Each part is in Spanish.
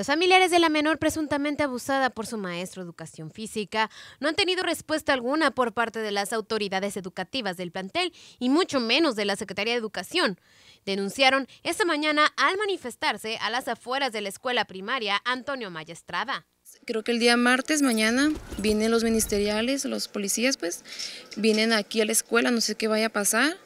Los familiares de la menor presuntamente abusada por su maestro de educación física no han tenido respuesta alguna por parte de las autoridades educativas del plantel y mucho menos de la Secretaría de Educación. Denunciaron esta mañana al manifestarse a las afueras de la escuela primaria Antonio Mayestrada creo que el día martes, mañana, vienen los ministeriales, los policías, pues, vienen aquí a la escuela, no sé qué vaya a pasar,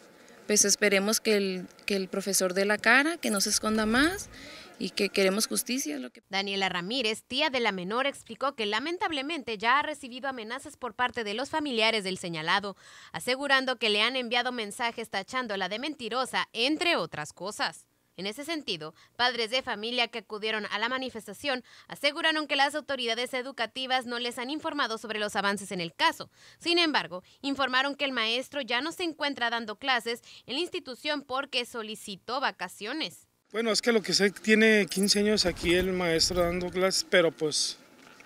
pues esperemos que el, que el profesor de la cara, que no se esconda más y que queremos justicia. Daniela Ramírez, tía de la menor, explicó que lamentablemente ya ha recibido amenazas por parte de los familiares del señalado, asegurando que le han enviado mensajes tachándola de mentirosa, entre otras cosas. En ese sentido, padres de familia que acudieron a la manifestación aseguraron que las autoridades educativas no les han informado sobre los avances en el caso. Sin embargo, informaron que el maestro ya no se encuentra dando clases en la institución porque solicitó vacaciones. Bueno, es que lo que sé, tiene 15 años aquí el maestro dando clases, pero pues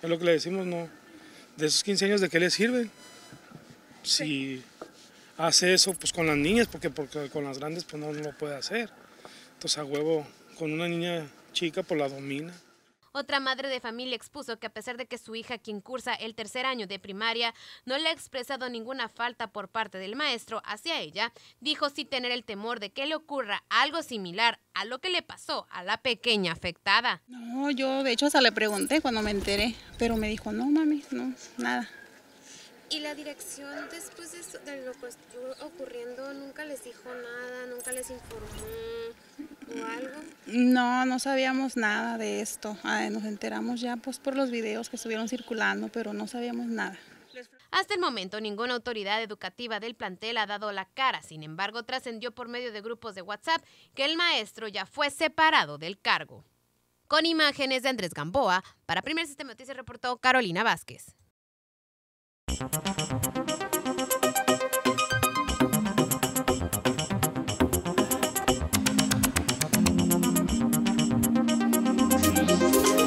es lo que le decimos, no. De esos 15 años, ¿de qué le sirve? Si hace eso pues con las niñas, porque, porque con las grandes pues no, no lo puede hacer. Entonces a huevo, con una niña chica pues la domina. Otra madre de familia expuso que a pesar de que su hija, quien cursa el tercer año de primaria, no le ha expresado ninguna falta por parte del maestro hacia ella, dijo sí tener el temor de que le ocurra algo similar a lo que le pasó a la pequeña afectada. No, yo de hecho hasta le pregunté cuando me enteré, pero me dijo, no mami, no, nada. ¿Y la dirección después de lo que estuvo ocurriendo nunca les dijo nada, nunca les informó? No, no sabíamos nada de esto. nos enteramos ya pues, por los videos que estuvieron circulando, pero no sabíamos nada. Hasta el momento, ninguna autoridad educativa del plantel ha dado la cara. Sin embargo, trascendió por medio de grupos de WhatsApp que el maestro ya fue separado del cargo. Con imágenes de Andrés Gamboa, para Primer Sistema Noticias reportó Carolina Vázquez. you